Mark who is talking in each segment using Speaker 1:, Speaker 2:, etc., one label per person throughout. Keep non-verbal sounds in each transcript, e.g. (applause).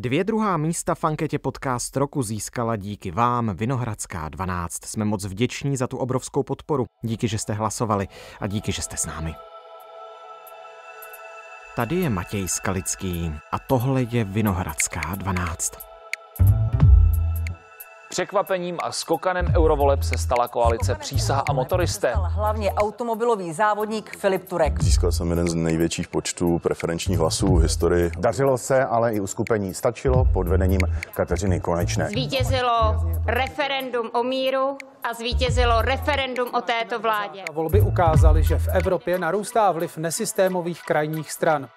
Speaker 1: Dvě druhá místa v anketě podcast roku získala díky vám Vinohradská 12. Jsme moc vděční za tu obrovskou podporu. Díky, že jste hlasovali a díky, že jste s námi. Tady je Matěj Skalický a tohle je Vinohradská 12. Překvapením a skokanem eurovoleb se stala koalice přísaha a motoristé.
Speaker 2: Hlavně automobilový závodník Filip Turek. Získal jsem jeden z největších počtů preferenčních hlasů v historii. Dařilo se, ale i uskupení
Speaker 1: stačilo pod vedením Kateřiny Konečné.
Speaker 2: Zvítězilo referendum o míru a zvítězilo referendum o této vládě.
Speaker 1: Volby ukázaly, že v Evropě narůstá vliv nesystémových krajních stran.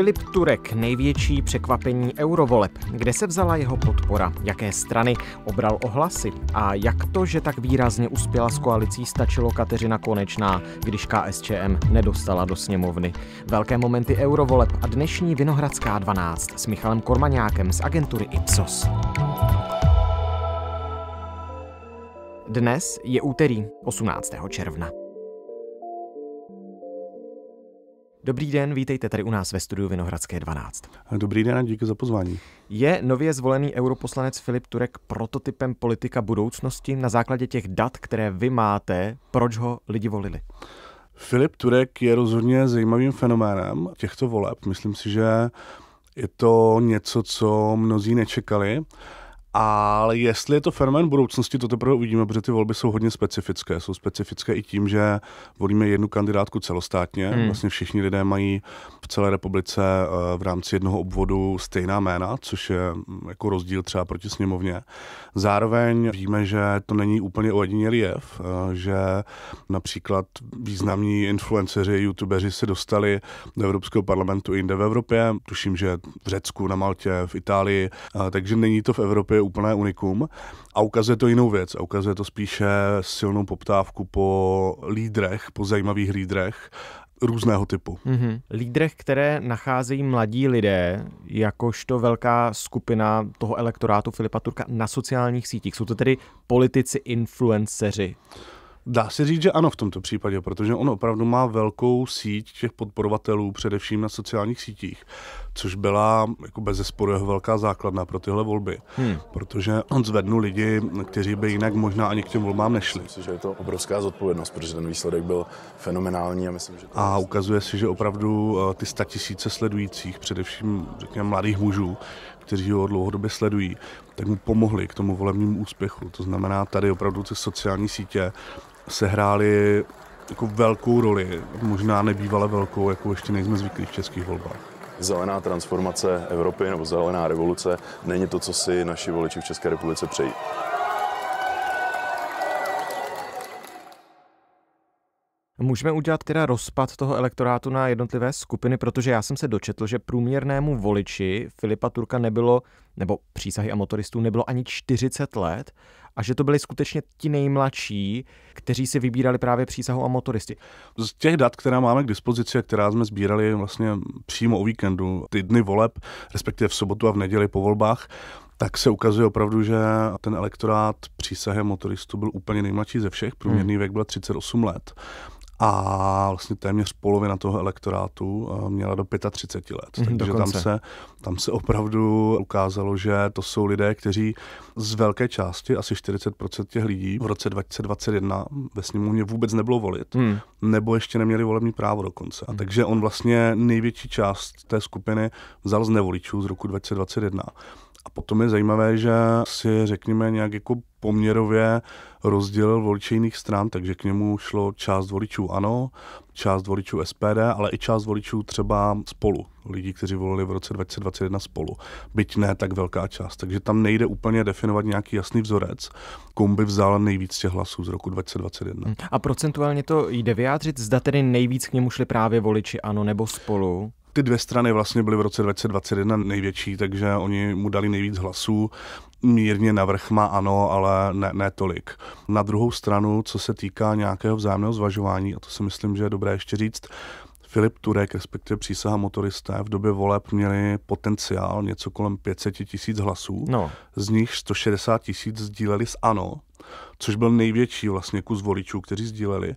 Speaker 1: Filip Turek, největší překvapení eurovoleb. Kde se vzala jeho podpora? Jaké strany obral ohlasy? A jak to, že tak výrazně uspěla s koalicí, stačilo Kateřina Konečná, když KSČM nedostala do sněmovny? Velké momenty eurovoleb a dnešní Vinohradská 12 s Michalem Kormaňákem z agentury Ipsos. Dnes je úterý 18. června. Dobrý den, vítejte tady u nás ve studiu Vinohradské 12. Dobrý den a díky za pozvání. Je nově zvolený europoslanec Filip Turek prototypem politika budoucnosti na základě těch dat, které vy máte, proč ho lidi volili? Filip Turek je rozhodně zajímavým fenoménem těchto voleb.
Speaker 2: Myslím si, že je to něco, co mnozí nečekali. Ale jestli je to fenomén budoucnosti, to teprve uvidíme, protože ty volby jsou hodně specifické. Jsou specifické i tím, že volíme jednu kandidátku celostátně. Hmm. Vlastně všichni lidé mají v celé republice eh, v rámci jednoho obvodu stejná jména, což je mm, jako rozdíl třeba proti sněmovně. Zároveň víme, že to není úplně ojedinělý jev, eh, že například významní influenceři, youtubeři se dostali do Evropského parlamentu i jinde v Evropě. Tuším, že v Řecku, na Maltě, v Itálii, eh, takže není to v Evropě je úplné unikum a ukazuje to jinou věc. A ukazuje to spíše silnou poptávku po lídrech, po zajímavých lídrech různého typu.
Speaker 1: Mm-hmm. Lídrech, které nacházejí mladí lidé, jakožto velká skupina toho elektorátu Filipa Turka na sociálních sítích. Jsou to tedy politici, influenceři. Dá se říct, že ano v
Speaker 2: tomto případě, protože on opravdu má velkou síť těch podporovatelů, především na sociálních sítích, což byla jako bez zesporu jeho velká základna pro tyhle volby, hmm. protože on zvednul lidi, kteří by jinak možná ani k těm volbám nešli. Myslím, že je to obrovská zodpovědnost, protože ten výsledek byl fenomenální a myslím, že... To a ukazuje se, že opravdu eh, ty tisíce sledujících, především řekněme mladých mužů, kteří ho dlouhodobě sledují, tak mu pomohli k tomu volebnímu úspěchu. To znamená, tady opravdu ty sociální sítě sehrály jako velkou roli, možná nebývale velkou, jako ještě nejsme zvyklí v českých volbách. Zelená transformace Evropy nebo zelená revoluce není to, co si naši voliči v České republice přejí.
Speaker 1: Můžeme udělat teda rozpad toho elektorátu na jednotlivé skupiny, protože já jsem se dočetl, že průměrnému voliči Filipa Turka nebylo, nebo přísahy a motoristů nebylo ani 40 let a že to byli skutečně ti nejmladší, kteří si vybírali právě přísahu a motoristy. Z těch dat, která máme k dispozici a která jsme sbírali vlastně přímo o
Speaker 2: víkendu, ty dny voleb, respektive v sobotu a v neděli po volbách, tak se ukazuje opravdu, že ten elektorát přísahem motoristů byl úplně nejmladší ze všech. Průměrný hmm. věk byl 38 let a vlastně téměř polovina toho elektorátu eh, měla do 35 let. Mm, Takže tam se, tam se opravdu ukázalo, že to jsou lidé, kteří z velké části, asi 40% těch lidí v roce 2021 ve sněmovně vůbec nebylo volit, mm. nebo ještě neměli volební právo dokonce. A mm. takže on vlastně největší část té skupiny vzal z nevoličů z roku 2021 a potom je zajímavé, že si řekněme nějak jako poměrově rozdělil voliče jiných stran, takže k němu šlo část voličů ANO, část voličů SPD, ale i část voličů třeba spolu, lidí, kteří volili v roce 2021 spolu. Byť ne tak velká část, takže tam nejde úplně definovat nějaký jasný vzorec, komu by vzal nejvíc těch hlasů z roku 2021. Hmm.
Speaker 1: A procentuálně to jde vyjádřit, zda tedy nejvíc k němu šli právě voliči ANO nebo spolu? Ty dvě strany
Speaker 2: vlastně byly v roce 2021 největší, takže oni mu dali nejvíc hlasů. Mírně navrch má ano, ale ne, ne tolik. Na druhou stranu, co se týká nějakého vzájemného zvažování, a to si myslím, že je dobré ještě říct, Filip Turek, respektive přísaha motoristé, v době voleb měli potenciál něco kolem 500 tisíc hlasů. No. Z nich 160 tisíc sdíleli s ANO, což byl největší vlastně kus voličů, kteří sdíleli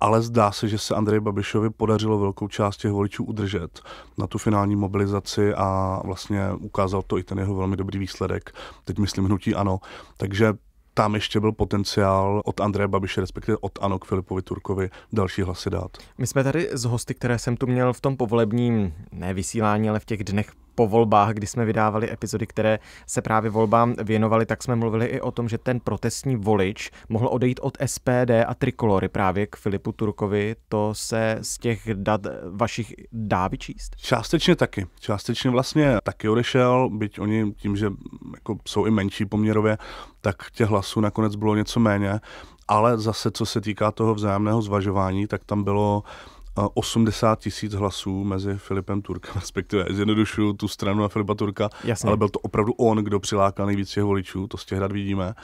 Speaker 2: ale zdá se, že se Andrej Babišovi podařilo velkou část těch voličů udržet na tu finální mobilizaci a vlastně ukázal to i ten jeho velmi dobrý výsledek. Teď myslím hnutí ano. Takže tam ještě byl potenciál od Andreje Babiše, respektive od Ano k Filipovi Turkovi další hlasy dát.
Speaker 1: My jsme tady z hosty, které jsem tu měl v tom povolebním, ne vysílání, ale v těch dnech po volbách, kdy jsme vydávali epizody, které se právě volbám věnovaly, tak jsme mluvili i o tom, že ten protestní volič mohl odejít od SPD a trikolory právě k Filipu Turkovi. To se z těch dat vašich dá vyčíst? Částečně
Speaker 2: taky. Částečně vlastně taky odešel, byť oni tím, že jako jsou i menší poměrově, tak těch hlasů nakonec bylo něco méně. Ale zase, co se týká toho vzájemného zvažování, tak tam bylo 80 tisíc hlasů mezi Filipem Turkem, (laughs) respektive zjednodušuju tu stranu a Filipa Turka, Jasně. ale byl to opravdu on, kdo přilákal nejvíc těch voličů, to
Speaker 1: z těch rad vidíme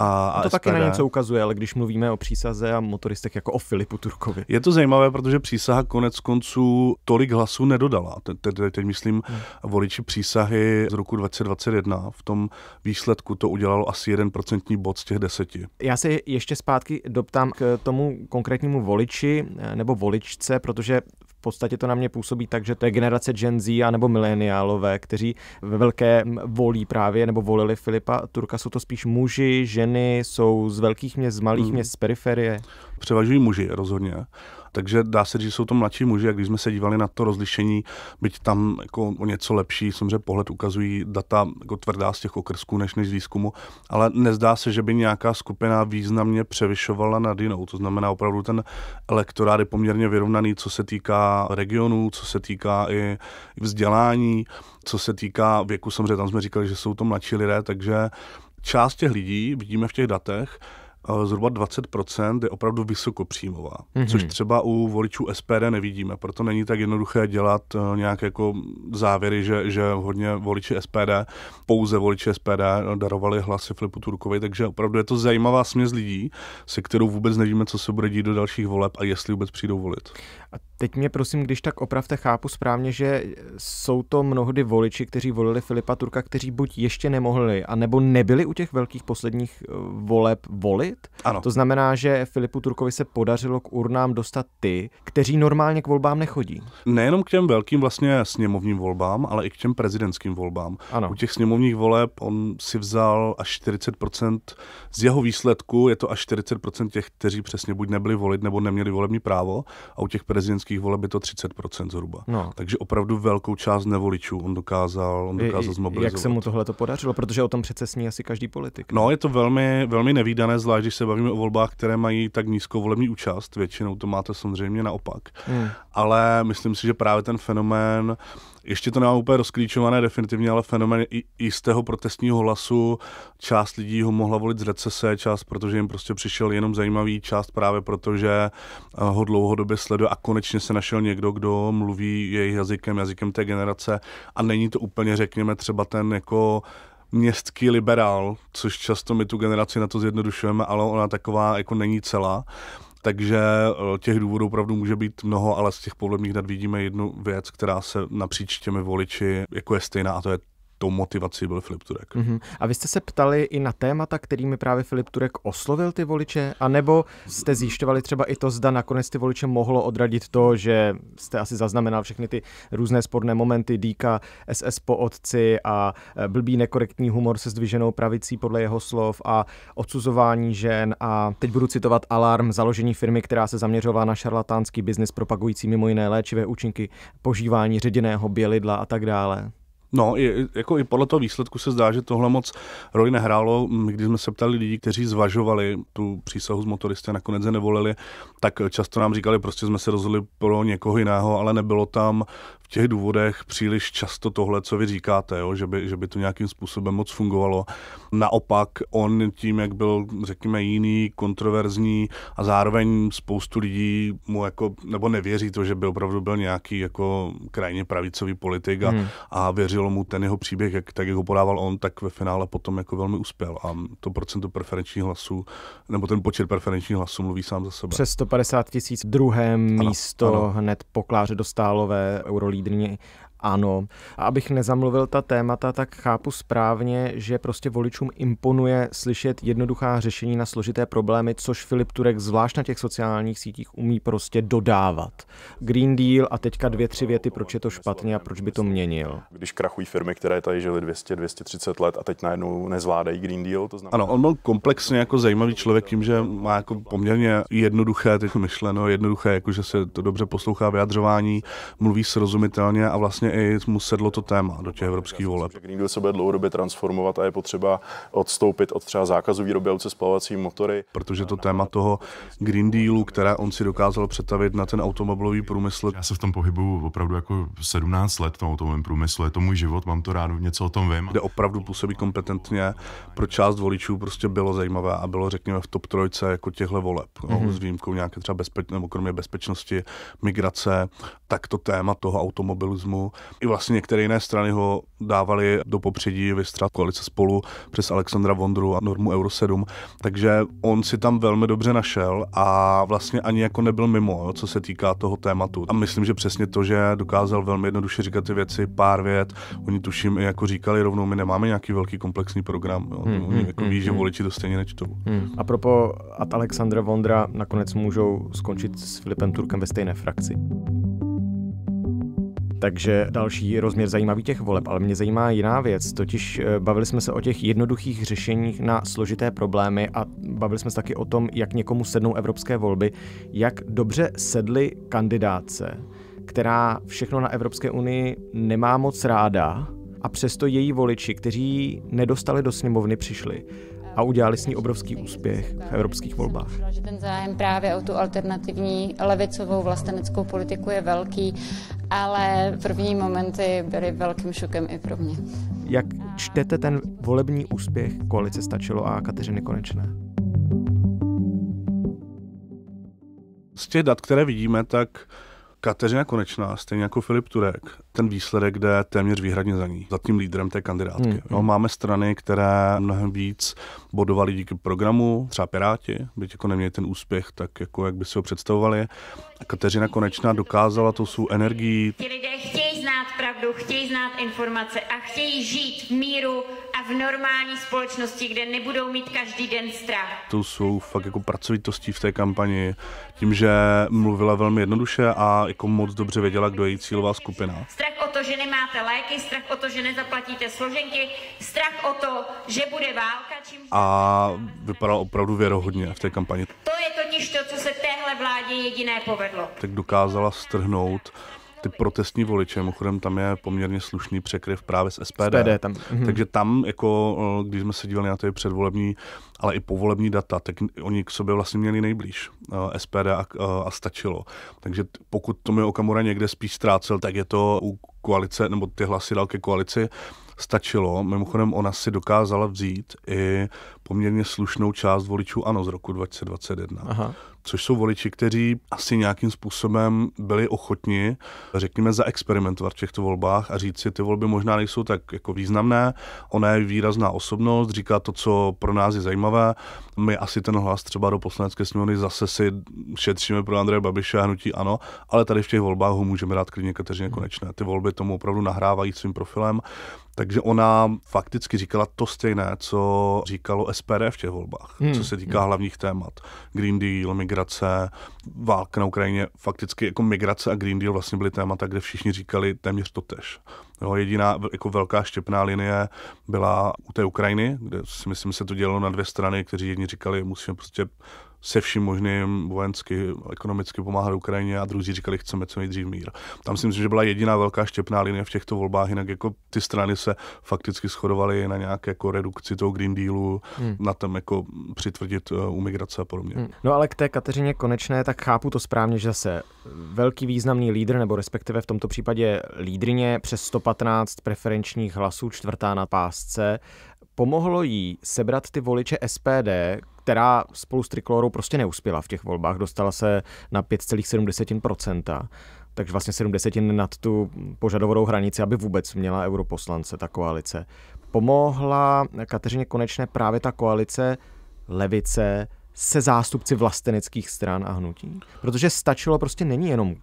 Speaker 1: a, a to SPD. taky na něco ukazuje, ale když mluvíme o přísaze a motoristech jako o Filipu Turkovi. Je
Speaker 2: to zajímavé, protože přísaha konec konců tolik hlasů nedodala. Teď, te, teď myslím hmm. voliči přísahy z roku 2021. V tom výsledku to udělalo asi 1% bod z těch deseti.
Speaker 1: Já se ještě zpátky doptám k tomu konkrétnímu voliči eh, nebo voličce, protože podstatě to na mě působí tak, že to je generace Gen Z a nebo mileniálové, kteří ve velké volí právě nebo volili Filipa Turka. Jsou to spíš muži, ženy, jsou z velkých měst, z malých hmm. měst, z periferie? Převažují muži,
Speaker 2: rozhodně. Takže dá se říct, že jsou to mladší muži a když jsme se dívali na to rozlišení, byť tam jako o něco lepší, samozřejmě pohled ukazují data jako tvrdá z těch okrsků než, než z výzkumu, ale nezdá se, že by nějaká skupina významně převyšovala nad jinou. To znamená, opravdu ten elektorát je poměrně vyrovnaný, co se týká regionů, co se týká i vzdělání, co se týká věku, samozřejmě tam jsme říkali, že jsou to mladší lidé, takže část těch lidí vidíme v těch datech, zhruba 20% je opravdu vysokopříjmová, mm-hmm. což třeba u voličů SPD nevidíme, proto není tak jednoduché dělat eh, nějaké jako závěry, že, že hodně voliči SPD, pouze voliči SPD eh, darovali hlasy Filipu Turkovi, takže opravdu je to zajímavá směs lidí, se kterou vůbec nevíme, co se bude dít do dalších
Speaker 1: voleb a jestli vůbec přijdou volit. A teď mě prosím, když tak opravte, chápu správně, že jsou to mnohdy voliči, kteří volili Filipa Turka, kteří buď ještě nemohli, anebo nebyli u těch velkých posledních eh, voleb voli volit. Ano. To znamená, že Filipu Turkovi se podařilo k urnám dostat ty, kteří normálně k volbám nechodí.
Speaker 2: Nejenom k těm velkým vlastně sněmovním volbám, ale i k těm prezidentským volbám. Ano. U těch sněmovních voleb on si vzal až 40% z jeho výsledku, je to až 40% těch, kteří přesně buď nebyli volit nebo neměli volební právo a u těch prezidentských voleb je to 30% zhruba. No. Takže opravdu velkou
Speaker 1: část nevoličů on dokázal, on dokázal I, zmobilizovat. Jak se mu tohle to podařilo? Protože o tom přece sní asi každý politik. No, ne?
Speaker 2: No, je to velmi, velmi nevýdané, zvlášť zvlášť když se bavíme o volbách, které mají tak nízkou volební účast, většinou to máte samozřejmě naopak. Hmm. Ale myslím si, že právě ten fenomén, ještě to nemám úplně rozklíčované definitivně, ale fenomén jistého protestního hlasu, část lidí ho mohla volit z recese, část protože jim prostě přišel jenom zajímavý, část právě protože eh, ho dlouhodobě sleduje a konečně se našel někdo, kdo mluví jejich jazykem, jazykem té generace a není to úplně, řekněme, třeba ten jako městský liberál, což často my tu generaci na to zjednodušujeme, ale ona taková jako není celá. Takže eh, těch důvodů opravdu může být mnoho, ale z těch podle mých dat vidíme jednu věc, která se napříč
Speaker 1: těmi voliči jako je stejná, a to je tou motivací byl Filip Turek. Mm-hmm. A vy jste se ptali i na témata, kterými právě Filip Turek oslovil ty voliče, anebo jste zjišťovali třeba i to, zda nakonec ty voliče mohlo odradit to, že jste asi zaznamenal všechny ty různé sporné momenty dýka, SS po otci a e, blbý nekorektní humor se zdviženou pravicí podle jeho slov a odsuzování žen a teď budu citovat alarm založení firmy, která se zaměřovala na šarlatánský biznis propagující mimo jiné léčivé účinky, požívání ředěného bělidla a tak dále.
Speaker 2: No, i, jako i podle toho výsledku se zdá, že tohle moc roli nehrálo. Mm, když jsme se ptali lidí, kteří zvažovali tu přísahu z motoristy a nakonec je nevolili, tak často nám říkali, prostě jsme se rozhodli pro někoho jiného, ale nebylo tam těch důvodech příliš často tohle, co vy říkáte, jo, že, by, že by to nějakým způsobem moc fungovalo. Naopak on tím, jak byl, řekněme, jiný, kontroverzní a zároveň spoustu lidí mu jako, nebo nevěří to, že by opravdu byl nějaký jako krajně pravicový politik a, hmm. a věřilo mu ten jeho příběh, jak, tak jak ho podával on, tak ve finále potom jako velmi uspěl a to procento preferenčních hlasů, nebo ten počet preferenčních hlasů mluví sám za sebe.
Speaker 1: Přes 150 tisíc druhém ano, místo ano. hned po Kláře Dostálové euroli lídrině ano. A abych nezamluvil ta témata, tak chápu správně, že prostě voličům imponuje slyšet jednoduchá řešení na složité problémy, což Filip Turek zvlášť na těch sociálních sítích umí prostě dodávat. Green Deal a teďka dvě, tři věty, proč je to špatně a proč by to měnil.
Speaker 2: Když krachují firmy, které tady žily 200, 230 let a teď najednou nezvládají Green Deal, to znamená... Ano, on byl komplexně jako zajímavý člověk tím, že má jako poměrně jednoduché, myšleno, jednoduché, jako že se to dobře poslouchá vyjadřování, mluví srozumitelně a vlastně vlastně i mu sedlo to téma do těch evropských voleb. Green Deal se bude dlouhodobě transformovat a je potřeba odstoupit od třeba zákazu výroby auce se spalovacími motory. Protože to téma toho Green Dealu, které on si dokázal přetavit na ten automobilový průmysl. Já se v tom pohybuju opravdu jako 17 let v tom automobilovém průmyslu, je to můj život, mám to rád, něco o tom vím. Kde opravdu působí kompetentně, pro část voličů prostě bylo zajímavé a bylo řekněme v top trojce jako těchto voleb, mm-hmm. no, mhm. s výjimkou nějaké třeba bezpečnosti, nebo kromě bezpečnosti, migrace, tak to téma toho automobilismu i vlastně některé jiné strany ho dávali do popředí vystrat koalice spolu přes Alexandra Vondru a normu Euro 7, takže on si tam velmi dobře našel a vlastně ani jako nebyl mimo, jo, co se týká toho tématu. A myslím, že přesně to, že dokázal velmi jednoduše říkat ty věci, pár vět, oni tuším, jako říkali rovnou, my nemáme nějaký velký komplexní program, jo, hmm, oni hmm, jako hmm, ví, že hmm. voliči to stejně nečtou.
Speaker 1: Hmm. A propo at Alexandra Vondra nakonec můžou skončit s Filipem Turkem ve stejné frakci. Takže další rozměr zajímavý těch voleb, ale mě zajímá jiná věc, totiž eh, bavili jsme se o těch jednoduchých řešeních na složité problémy a bavili jsme se taky o tom, jak někomu sednou evropské volby, jak dobře sedly kandidáce, která všechno na Evropské unii nemá moc ráda a přesto její voliči, kteří nedostali do sněmovny, přišli a udělali s ní obrovský úspěch v evropských volbách.
Speaker 2: ten zájem právě o tu alternativní levicovou vlasteneckou politiku je velký, ale první momenty byly velkým šokem i pro mě.
Speaker 1: Jak čtete ten volební úspěch koalice Stačilo a Kateřiny Konečné?
Speaker 2: Z těch dat, které vidíme, tak Kateřina Konečná, stejně jako Filip Turek, ten výsledek jde téměř výhradně za ní, za tím lídrem té kandidátky. Hmm. No, máme strany, které mnohem víc bodovaly díky programu, třeba Piráti, byť jako neměli ten úspěch, tak jako jak by si ho představovali. A Kateřina Konečná dokázala to svou energii. Ti lidé chtějí znát pravdu, chtějí znát informace a chtějí žít v míru a v normální společnosti, kde nebudou mít každý den strach. To jsou fakt jako pracovitostí v té kampani, tím, že mluvila velmi jednoduše a jako moc dobře věděla, kdo je její cílová skupina. Strach o to, že nemáte léky, strach o to, že nezaplatíte složenky, strach o to, že bude válka. Čím... A vypadal opravdu věrohodně v té kampani. To je totiž to, co se téhle vládě jediné povedlo. Tak dokázala strhnout ty protestní voliče, mimochodem tam je poměrně slušný překryv právě z SPD. SPD tam. Mhm. Takže tam, jako, eh, když jsme se dívali na ty předvolební, ale i povolební data, tak oni k sobě vlastně měli nejblíž eh, SPD a, eh, a stačilo. Takže pokud mi Okamura někde spíš ztrácel, tak je to u koalice, nebo ty hlasy dal ke koalici, stačilo. Mimochodem, ona si dokázala vzít i poměrně slušnou část voličů ANO z roku 2021. Aha což jsou voliči, kteří asi nějakým způsobem byli ochotni, řekněme, zaexperimentovat v těchto volbách a říct si, ty volby možná nejsou tak jako významné, ona je výrazná osobnost, říká to, co pro nás je zajímavé, my asi ten hlas třeba do poslanecké sněmovny zase si šetříme pro Andreje Babiše a hnutí ano, ale tady v těch volbách ho můžeme dát klidně Kateřině Konečné. Ty volby tomu opravdu nahrávají svým profilem takže ona fakticky říkala to stejné, co říkalo SPD v těch volbách, hmm. co se týká hmm. hlavních témat. Green Deal, migrace, válka na Ukrajině, fakticky jako migrace a Green Deal vlastně byly témata, kde všichni říkali téměř to tež. Jo, jediná jako velká štěpná linie byla u té Ukrajiny, kde si myslím se to dělalo na dvě strany, kteří jedni říkali, musíme prostě se vším možným vojensky, ekonomicky pomáhat Ukrajině a druzí říkali, chceme co nejdřív mír. Tam si myslím, že byla jediná velká štěpná linie v těchto volbách, jinak jako ty strany se fakticky shodovaly na nějaké jako redukci toho Green Dealu, hmm. na tom jako přitvrdit uh, eh, umigrace a podobně. Hmm.
Speaker 1: No ale k té Kateřině Konečné, tak chápu to správně, že zase velký významný lídr, nebo respektive v tomto případě lídrině přes 115 preferenčních hlasů, čtvrtá na pásce, pomohlo jí sebrat ty voliče SPD, která spolu s Triklorou prostě neuspěla v těch volbách, dostala se na 5,7%, takže vlastně 70 nad tu požadovanou hranici, aby vůbec měla europoslance ta koalice. Pomohla Kateřině Konečné právě ta koalice levice se zástupci vlasteneckých stran a hnutí? Protože stačilo prostě není jenom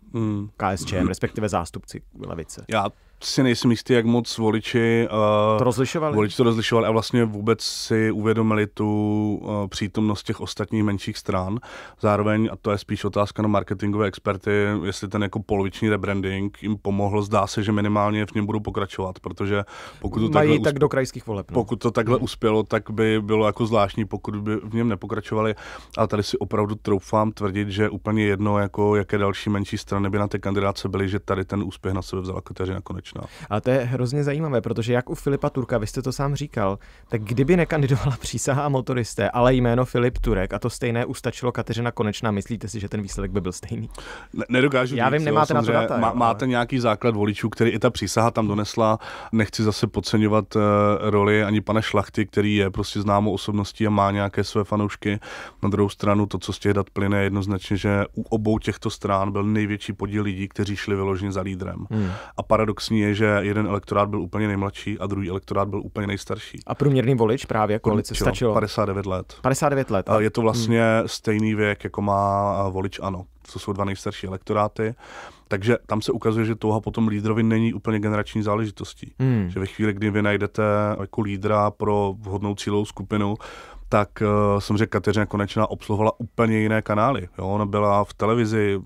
Speaker 1: KSČM, hmm. respektive zástupci levice. Já si
Speaker 2: nejsem jistý, jak moc voliči uh, to, rozlišovali. voliči to rozlišovali a vlastně vůbec si uvědomili tu uh, přítomnost těch ostatních menších stran. Zároveň, a to je spíš otázka na marketingové experty, jestli ten jako poloviční rebranding jim pomohl, zdá se, že minimálně v něm budou pokračovat, protože pokud to Mají takhle tak usp... do krajských voleb. No. Pokud to takhle hmm. uspělo, tak by bylo jako zvláštní, pokud by v něm nepokračovali. A tady si opravdu troufám tvrdit, že úplně jedno, jako jaké další menší strany by na té kandidáce byly, že tady ten úspěch na sebe vzala Kateřina Koneč nebezpečná.
Speaker 1: No. A to je hrozně zajímavé, protože jak u Filipa Turka, vy jste to sám říkal, tak kdyby nekandidovala (laughs) přísaha a motoristé, ale jméno Filip Turek a to stejné ustačilo Kateřina Konečná, myslíte si, že ten výsledek by byl stejný? Ne, nedokážu Já vím, nemáte na to data. Má, ale... máte nějaký základ voličů, který i ta přísaha tam
Speaker 2: donesla. Nechci zase podceňovat uh, roli ani pana Šlachty, který je prostě známou osobností a má nějaké své fanoušky. Na druhou stranu to, co z těch dat plyne, je jednoznačně, že u obou těchto stran byl největší podíl lidí, kteří šli vyloženě za lídrem. Hmm. A paradoxní zvláštní je, že jeden elektorát byl úplně nejmladší a druhý elektorát byl úplně nejstarší. A
Speaker 1: průměrný volič
Speaker 2: právě jako koalice Končilo, stačilo? 59 let.
Speaker 1: 59 let. A je to hm. vlastně
Speaker 2: hmm. stejný věk, jako má volič ANO, co jsou dva nejstarší elektoráty. Takže tam se ukazuje, že touha potom lídrovi není úplně generační záležitostí. Hmm. Že ve chvíli, kdy vy najdete jako lídra pro vhodnou cílovou skupinu, tak uh, samozřejmě Kateřina Konečná obsluhovala úplně jiné kanály. Jo? Ona byla v televizi,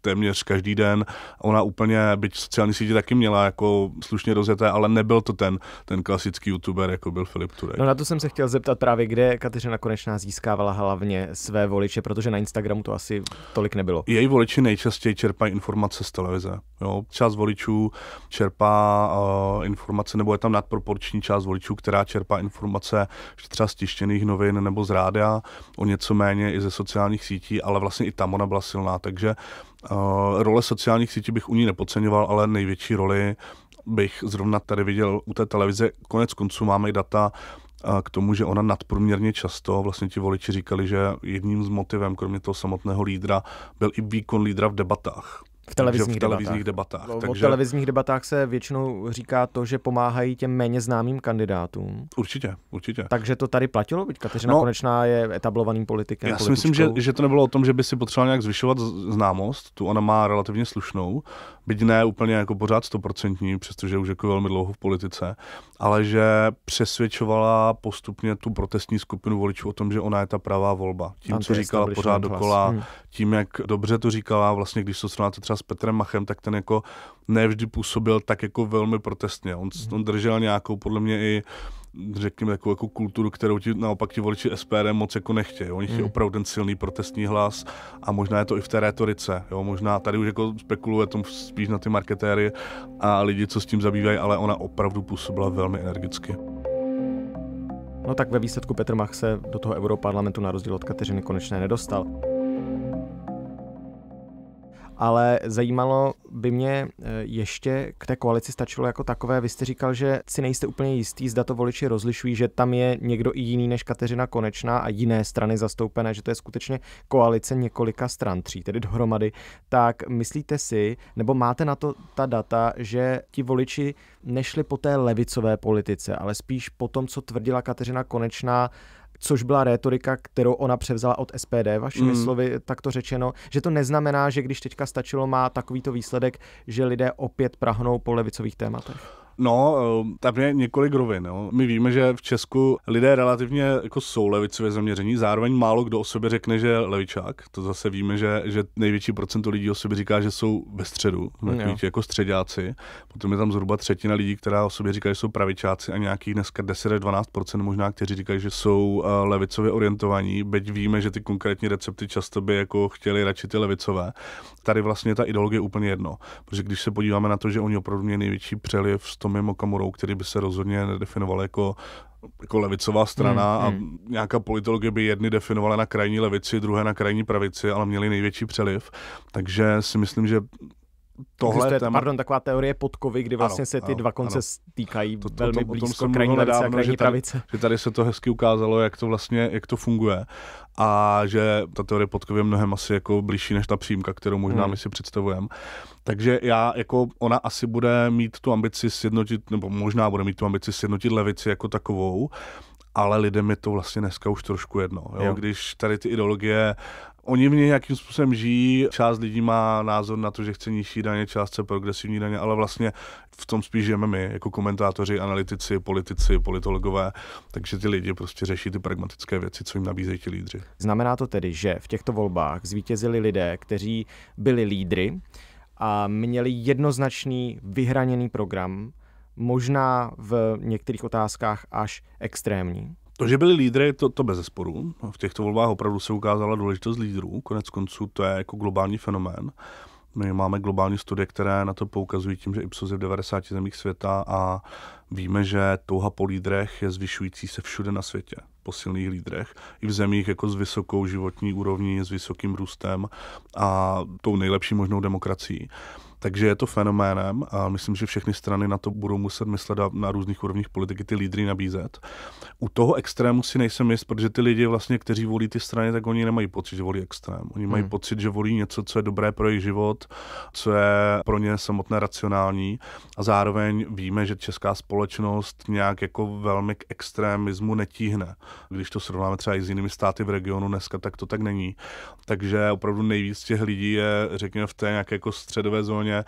Speaker 2: téměř každý den. Ona úplně, byť sociální sítě taky měla jako slušně rozjeté, ale nebyl to ten, ten klasický youtuber, jako byl Filip Turek. No na
Speaker 1: to jsem se chtěl zeptat právě, kde Kateřina Konečná získávala hlavně své voliče, protože na Instagramu to asi tolik nebylo. Její voliči nejčastěji čerpají informace z televize. Jo, část voličů čerpá
Speaker 2: uh, informace, nebo je tam nadproporční část voličů, která čerpá informace třeba z tištěných novin nebo z rádia, o něco méně i ze sociálních sítí, ale vlastně i tam ona byla silná, takže Eh, role sociálních sítí bych u ní nepodceňoval, ale největší roli bych zrovna tady viděl u té televize. Konec konců máme i data eh, k tomu, že ona nadprůměrně často, vlastně ti voliči říkali, že jedním z motivem, kromě toho samotného lídra, byl i výkon lídra v debatách v televizních, v televizních debatách. debatách. Takže... V televizních
Speaker 1: debatách se většinou říká to, že pomáhají těm méně známým kandidátům. Určitě, určitě. Takže to tady platilo, byť Kateřina no, Konečná je etablovaným politikem. Já si myslím, že, že
Speaker 2: to nebylo o tom, že by si potřeboval nějak zvyšovat známost, tu ona má relativně slušnou, byť ne úplně jako pořád stoprocentní, přestože už jako velmi dlouho v politice, ale že přesvědčovala postupně tu protestní skupinu voličů o tom, že ona je ta pravá volba. Tím, Antis, co říkala pořád dokola, hmm. tím, jak dobře to říkala, vlastně, když to třeba s Petrem Machem, tak ten jako nevždy působil tak jako velmi protestně. On, mhm. on držel nějakou podle mě i řekněme, takovou jako kulturu, kterou ti naopak ti voliči SPD moc jako nechtějí. Oni chtějí mm. opravdu ten silný protestní hlas a možná je to i v té retorice. Jo? Možná tady už jako spekuluje tom spíš na ty marketéry a lidi, co s tím zabývají,
Speaker 1: ale ona opravdu
Speaker 2: působila velmi energicky.
Speaker 1: No tak ve výsledku Petr Mach se do toho Europarlamentu na rozdíl od Kateřiny konečně nedostal ale zajímalo by mě eh, ještě k té koalici stačilo jako takové. Vy jste říkal, že si nejste úplně jistý, zda to voliči rozlišují, že tam je někdo i jiný než Kateřina Konečná a jiné strany zastoupené, že to je skutečně koalice několika stran, tří tedy dohromady. Tak myslíte si, nebo máte na to ta data, že ti voliči nešli po té levicové politice, ale spíš po tom, co tvrdila Kateřina Konečná, což byla rétorika, kterou ona převzala od SPD, vašimi mm. slovy takto řečeno, že to neznamená, že když teďka stačilo má takovýto výsledek, že lidé opět prahnou po levicových tématech.
Speaker 2: No, eh, tam je několik rovin. Jo. My víme, že v Česku lidé relativně jako jsou levicově zaměření, zároveň málo kdo o sobě řekne, že je levičák. To zase víme, že, že největší procento lidí o sobě říká, že jsou ve středu, takový, jako středáci. Potom je tam zhruba třetina lidí, která o sobě říká, že jsou pravičáci a nějakých dneska 10 až 12 možná, kteří říkají, že jsou eh, levicově orientovaní, byť víme, že ty konkrétní recepty často by jako chtěli radši ty levicové. Tady vlastně ta ideologie je úplně jedno, protože když se podíváme na to, že oni opravdu největší přeliv Tomem Okamurou, který by se rozhodně nedefinoval jako jako levicová strana hmm, hmm. a nějaká politologie by jedny definovala na krajní levici, druhé na krajní pravici, ale měli největší přeliv. Takže si myslím, že tohle Existuje, téma... pardon,
Speaker 1: taková teorie podkovy, kdy vlastně ano, se ty ano, dva konce ano. stýkají to, to, velmi to, to, blízko, krajní levice a krajní pravice.
Speaker 2: Že tady se to hezky ukázalo, jak to vlastně, jak to funguje a že ta teorie podkovy je mnohem asi jako blížší než ta přímka, kterou možná hmm. my si představujeme. Takže já, jako ona asi bude mít tu ambici sjednotit, nebo možná bude mít tu ambici sjednotit levici jako takovou, ale lidem je to vlastně dneska už trošku jedno. Jo? Jo. Když tady ty ideologie Oni v něj nějakým způsobem žijí, část lidí má názor na to, že chce nižší daně, část chce progresivní daně, ale vlastně v tom spíš žijeme my, jako komentátoři, analytici, politici, politologové, takže ty lidi prostě řeší ty
Speaker 1: pragmatické věci, co jim nabízejí ti lídři. Znamená to tedy, že v těchto volbách zvítězili lidé, kteří byli lídry a měli jednoznačný vyhraněný program, možná v některých otázkách až extrémní.
Speaker 2: To, že byli lídry, to, to bez zesporu. V těchto volbách opravdu se ukázala důležitost lídrů. Konec konců to je jako globální fenomén. My máme globální studie, které na to poukazují tím, že Ipsos je v 90 zemích světa a víme, že touha po lídrech je zvyšující se všude na světě, po silných lídrech, i v zemích jako s vysokou životní úrovní, s vysokým růstem a tou nejlepší možnou demokracií. Takže je to fenoménem a myslím, že všechny strany na to budou muset myslet a na různých úrovních politiky ty lídry nabízet. U toho extrému si nejsem jist, protože ty lidi, vlastně, kteří volí ty strany, tak oni nemají pocit, že volí extrém. Oni mají hmm. pocit, že volí něco, co je dobré pro jejich život, co je pro ně samotné racionální. A zároveň víme, že česká společnost nějak jako velmi k extrémismu netíhne. Když to srovnáme třeba i s jinými státy v regionu dneska, tak to tak není. Takže opravdu nejvíc těch lidí je, řekněme, v té nějaké jako středové zóně California.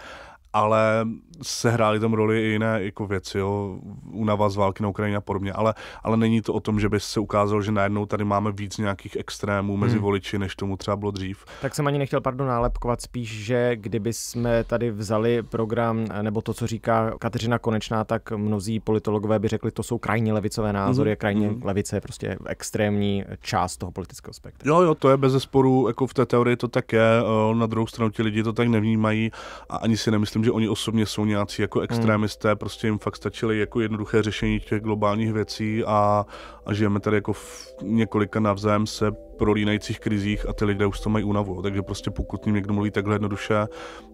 Speaker 2: ale sehrály tam roli i jiné jako věci, jo, unava z války na Ukrajině a podobně, ale, ale není to o tom, že by se ukázalo, že najednou tady máme víc nějakých extrémů mezi hmm. voliči, než tomu třeba bylo dřív.
Speaker 1: Tak jsem ani nechtěl, pardon, nálepkovat spíš, že kdyby jsme tady vzali program, nebo to, co říká Kateřina Konečná, tak mnozí politologové by řekli, to jsou krajně levicové názory, hmm. krajně hmm. levice je prostě extrémní část toho politického spektra.
Speaker 2: Jo, jo, to je bez zesporu, jako v té teorii to tak je, eh, na druhou stranu ti lidi to tak nevnímají a ani si nemyslím, myslím, že oni osobně jsou nějací jako hmm. extrémisté, hmm. prostě jim fakt stačily jako jednoduché řešení těch globálních věcí a, a žijeme tady jako v několika navzájem se prolínajících krizích a ty lidé už to mají únavu. Takže prostě pokud ním někdo mluví takhle jednoduše,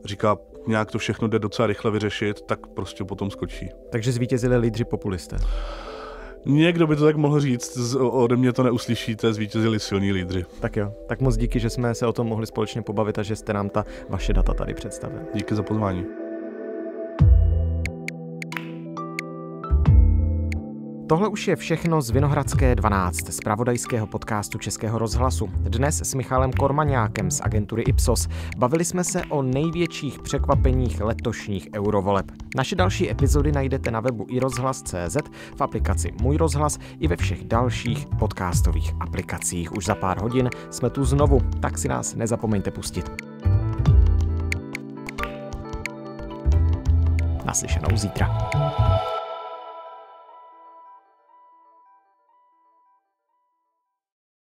Speaker 2: říká, nějak to všechno jde docela rychle vyřešit, tak prostě potom skočí.
Speaker 1: Takže zvítězili lídři populisté. Někdo by to tak mohl říct, z, ode mě to neuslyšíte, zvítězili silní lídři. Tak jo, tak moc díky, že jsme se o tom mohli společně pobavit a že jste nám ta vaše data tady představili. Díky za pozvání. Tohle už je všechno z Vinohradské 12, z pravodajského podcastu Českého rozhlasu. Dnes s Michalem Kormaňákem z agentury Ipsos bavili jsme se o největších překvapeních letošních eurovoleb. Naše další epizody najdete na webu iRozhlas.cz, v aplikaci Můj rozhlas i ve všech dalších podcastových aplikacích. Už za pár hodin jsme tu znovu, tak si nás nezapomeňte pustit. Naslyšenou zítra.